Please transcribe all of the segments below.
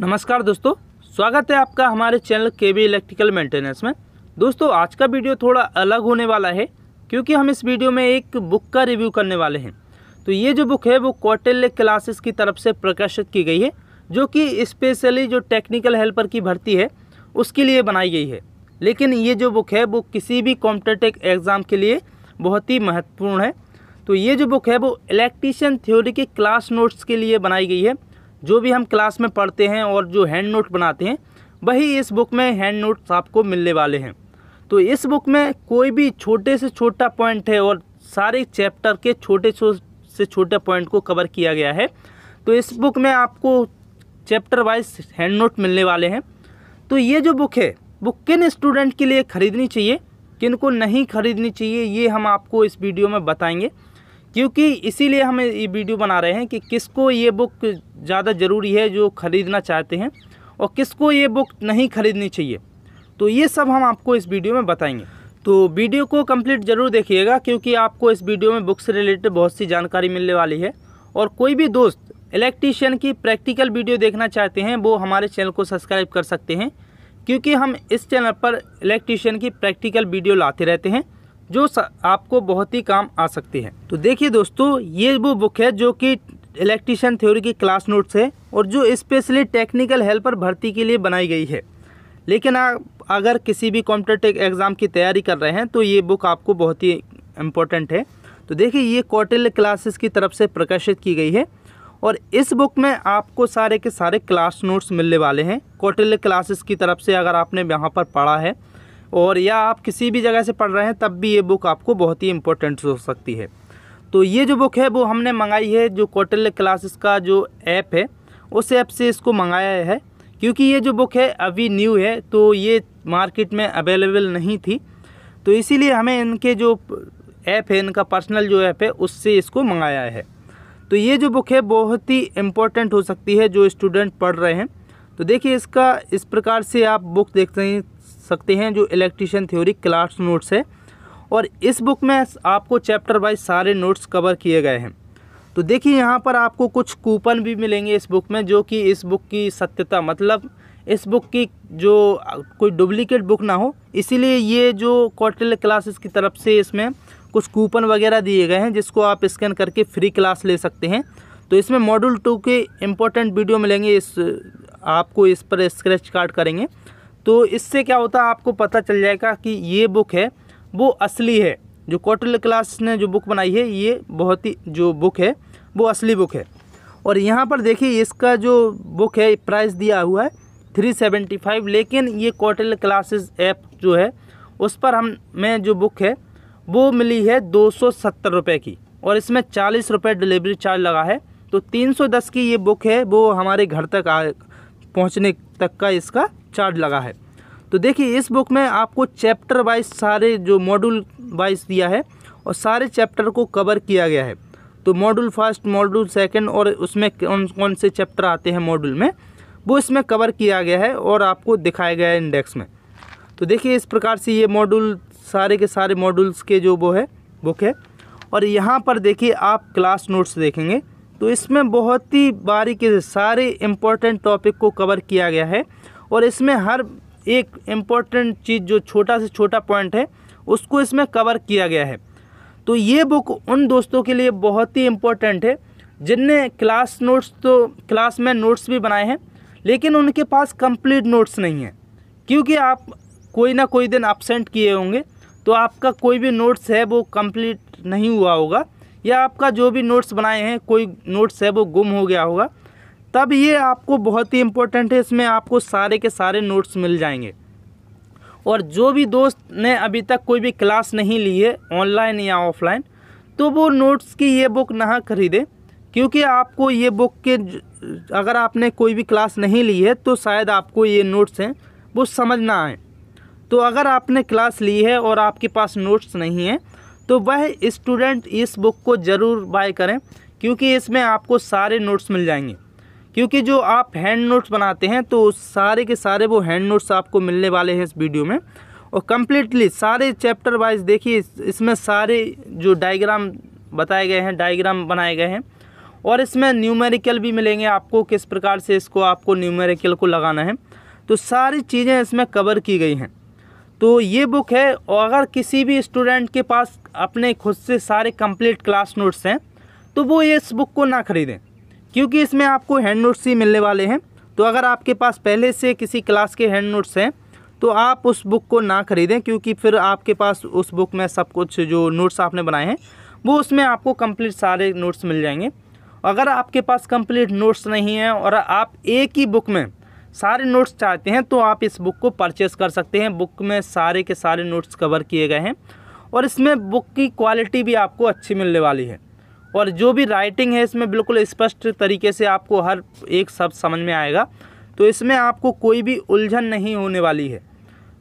नमस्कार दोस्तों स्वागत है आपका हमारे चैनल के बी इलेक्ट्रिकल मेंटेनेंस में दोस्तों आज का वीडियो थोड़ा अलग होने वाला है क्योंकि हम इस वीडियो में एक बुक का रिव्यू करने वाले हैं तो ये जो बुक है वो कौटिल्य क्लासेस की तरफ से प्रकाशित की गई है जो कि स्पेशली जो टेक्निकल हेल्पर की भर्ती है उसके लिए बनाई गई है लेकिन ये जो बुक है वो किसी भी कॉम्पिटेटिव एग्ज़ाम के लिए बहुत ही महत्वपूर्ण है तो ये जो बुक है वो इलेक्ट्रीशियन थ्योरी के क्लास नोट्स के लिए बनाई गई है जो भी हम क्लास में पढ़ते हैं और जो हैंड नोट बनाते हैं वही इस बुक में हैंड नोट्स आपको मिलने वाले हैं तो इस बुक में कोई भी छोटे से छोटा पॉइंट है और सारे चैप्टर के छोटे से छोटे पॉइंट को कवर किया गया है तो इस बुक में आपको चैप्टर वाइज हैंड नोट मिलने वाले हैं तो ये जो बुक है बुक किन स्टूडेंट के लिए ख़रीदनी चाहिए किन को नहीं ख़रीदनी चाहिए ये हम आपको इस वीडियो में बताएंगे क्योंकि इसीलिए हम ये वीडियो बना रहे हैं कि किसको ये बुक ज़्यादा ज़रूरी है जो ख़रीदना चाहते हैं और किसको ये बुक नहीं ख़रीदनी चाहिए तो ये सब हम आपको इस वीडियो में बताएंगे तो वीडियो को कंप्लीट ज़रूर देखिएगा क्योंकि आपको इस वीडियो में बुक से रिलेटेड बहुत सी जानकारी मिलने वाली है और कोई भी दोस्त इलेक्ट्रीशियन की प्रैक्टिकल वीडियो देखना चाहते हैं वो हमारे चैनल को सब्सक्राइब कर सकते हैं क्योंकि हम इस चैनल पर इलेक्ट्रीशियन की प्रैक्टिकल वीडियो लाते रहते हैं जो आपको बहुत ही काम आ सकती है तो देखिए दोस्तों ये वो बुक है जो कि इलेक्ट्रिशियन थ्योरी की क्लास नोट्स है और जो स्पेशली टेक्निकल हेल्पर भर्ती के लिए बनाई गई है लेकिन आ, अगर किसी भी कॉम्पिटेटिव एग्ज़ाम की तैयारी कर रहे हैं तो ये बुक आपको बहुत ही इम्पोर्टेंट है तो देखिए ये कौटिल्य क्लासेस की तरफ से प्रकाशित की गई है और इस बुक में आपको सारे के सारे क्लास नोट्स मिलने वाले हैं कौटिल्य क्लासेस की तरफ से अगर आपने यहाँ पर पढ़ा है और या आप किसी भी जगह से पढ़ रहे हैं तब भी ये बुक आपको बहुत ही इम्पोर्टेंट हो सकती है तो ये जो बुक है वो हमने मंगाई है जो कौटल्य क्लासेस का जो ऐप है उस ऐप से इसको मंगाया है क्योंकि ये जो बुक है अभी न्यू है तो ये मार्केट में अवेलेबल नहीं थी तो इसीलिए हमें इनके जो ऐप है इनका पर्सनल जो ऐप है उससे इसको मंगाया है तो ये जो बुक है बहुत ही इम्पोर्टेंट हो सकती है जो स्टूडेंट पढ़ रहे हैं तो देखिए इसका इस प्रकार से आप बुक देख सकते हैं जो इलेक्ट्रिशियन थ्योरी क्लास नोट्स है और इस बुक में आपको चैप्टर वाइज सारे नोट्स कवर किए गए हैं तो देखिए यहाँ पर आपको कुछ कूपन भी मिलेंगे इस बुक में जो कि इस बुक की सत्यता मतलब इस बुक की जो कोई डुप्लीकेट बुक ना हो इसीलिए ये जो कॉटल क्लासेस की तरफ से इसमें कुछ कूपन वगैरह दिए गए हैं जिसको आप स्कैन करके फ्री क्लास ले सकते हैं तो इसमें मॉड्यूल टू के इम्पोर्टेंट वीडियो मिलेंगे इस आपको इस पर स्क्रैच कार्ड करेंगे तो इससे क्या होता है आपको पता चल जाएगा कि ये बुक है वो असली है जो कौटल्य क्लास ने जो बुक बनाई है ये बहुत ही जो बुक है वो असली बुक है और यहाँ पर देखिए इसका जो बुक है प्राइस दिया हुआ है थ्री सेवेंटी फाइव लेकिन ये कौटल्य क्लासेस ऐप जो है उस पर हम में जो बुक है वो मिली है दो सौ सत्तर रुपये की और इसमें चालीस रुपये डिलीवरी चार्ज लगा है तो तीन सौ दस की ये बुक है वो हमारे घर तक आ पहुँचने तक का इसका चार्ज लगा है तो देखिए इस बुक में आपको चैप्टर वाइज सारे जो मॉड्यूल वाइज दिया है और सारे चैप्टर को कवर किया गया है तो मॉड्यूल फर्स्ट मॉड्यूल सेकंड और उसमें कौन कौन से चैप्टर आते हैं मॉड्यूल में वो इसमें कवर किया गया है और आपको दिखाया गया है इंडेक्स में तो देखिए इस प्रकार से ये मॉड्यूल सारे के सारे मॉड्यूल्स के जो वो है बुक है और यहाँ पर देखिए आप क्लास नोट्स देखेंगे तो इसमें बहुत ही बारीकी से सारे इम्पोर्टेंट टॉपिक को कवर किया गया है और इसमें हर एक इम्पॉर्टेंट चीज़ जो छोटा से छोटा पॉइंट है उसको इसमें कवर किया गया है तो ये बुक उन दोस्तों के लिए बहुत ही इम्पोर्टेंट है जिनने क्लास नोट्स तो क्लास में नोट्स भी बनाए हैं लेकिन उनके पास कंप्लीट नोट्स नहीं हैं क्योंकि आप कोई ना कोई दिन अपसेंट किए होंगे तो आपका कोई भी नोट्स है वो कंप्लीट नहीं हुआ होगा या आपका जो भी नोट्स बनाए हैं कोई नोट्स है वो गुम हो गया होगा तब ये आपको बहुत ही इम्पोर्टेंट है इसमें आपको सारे के सारे नोट्स मिल जाएंगे और जो भी दोस्त ने अभी तक कोई भी क्लास नहीं ली है ऑनलाइन या ऑफलाइन तो वो नोट्स की ये बुक ना खरीदे क्योंकि आपको ये बुक के अगर आपने कोई भी क्लास नहीं ली है तो शायद आपको ये नोट्स हैं वो समझ ना आए तो अगर आपने क्लास ली है और आपके पास नोट्स नहीं हैं तो वह स्टूडेंट इस बुक को ज़रूर बाय करें क्योंकि इसमें आपको सारे नोट्स मिल जाएंगे क्योंकि जो आप हैंड नोट्स बनाते हैं तो सारे के सारे वो हैंड नोट्स आपको मिलने वाले हैं इस वीडियो में और कम्प्लीटली सारे चैप्टर वाइज देखिए इसमें सारे जो डायग्राम बताए गए हैं डायग्राम बनाए गए हैं और इसमें न्यूमेरिकल भी मिलेंगे आपको किस प्रकार से इसको आपको न्यूमेरिकल को लगाना है तो सारी चीज़ें इसमें कवर की गई हैं तो ये बुक है और अगर किसी भी स्टूडेंट के पास अपने खुद से सारे कंप्लीट क्लास नोट्स हैं तो वो इस बुक को ना ख़रीदें क्योंकि इसमें आपको हैंड नोट्स ही मिलने वाले हैं तो अगर आपके पास पहले से किसी क्लास के हैंड नोट्स हैं तो आप उस बुक को ना ख़रीदें क्योंकि फिर आपके पास उस बुक में सब कुछ जो नोट्स आपने बनाए हैं वो उसमें आपको कंप्लीट सारे नोट्स मिल जाएंगे अगर आपके पास कंप्लीट नोट्स नहीं हैं और आप एक ही बुक में सारे नोट्स चाहते हैं तो आप इस बुक को परचेज़ कर सकते हैं बुक में सारे के सारे नोट्स कवर किए गए हैं और इसमें बुक की क्वालिटी भी आपको अच्छी मिलने वाली है और जो भी राइटिंग है इसमें बिल्कुल स्पष्ट तरीके से आपको हर एक शब्द समझ में आएगा तो इसमें आपको कोई भी उलझन नहीं होने वाली है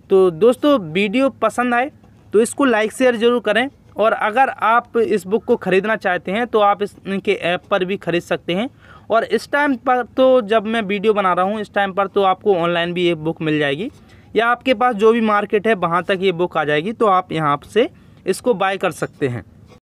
तो दोस्तों वीडियो पसंद आए तो इसको लाइक शेयर ज़रूर करें और अगर आप इस बुक को ख़रीदना चाहते हैं तो आप इसके ऐप पर भी ख़रीद सकते हैं और इस टाइम पर तो जब मैं वीडियो बना रहा हूँ इस टाइम पर तो आपको ऑनलाइन भी ये बुक मिल जाएगी या आपके पास जो भी मार्केट है वहाँ तक ये बुक आ जाएगी तो आप यहाँ से इसको बाय कर सकते हैं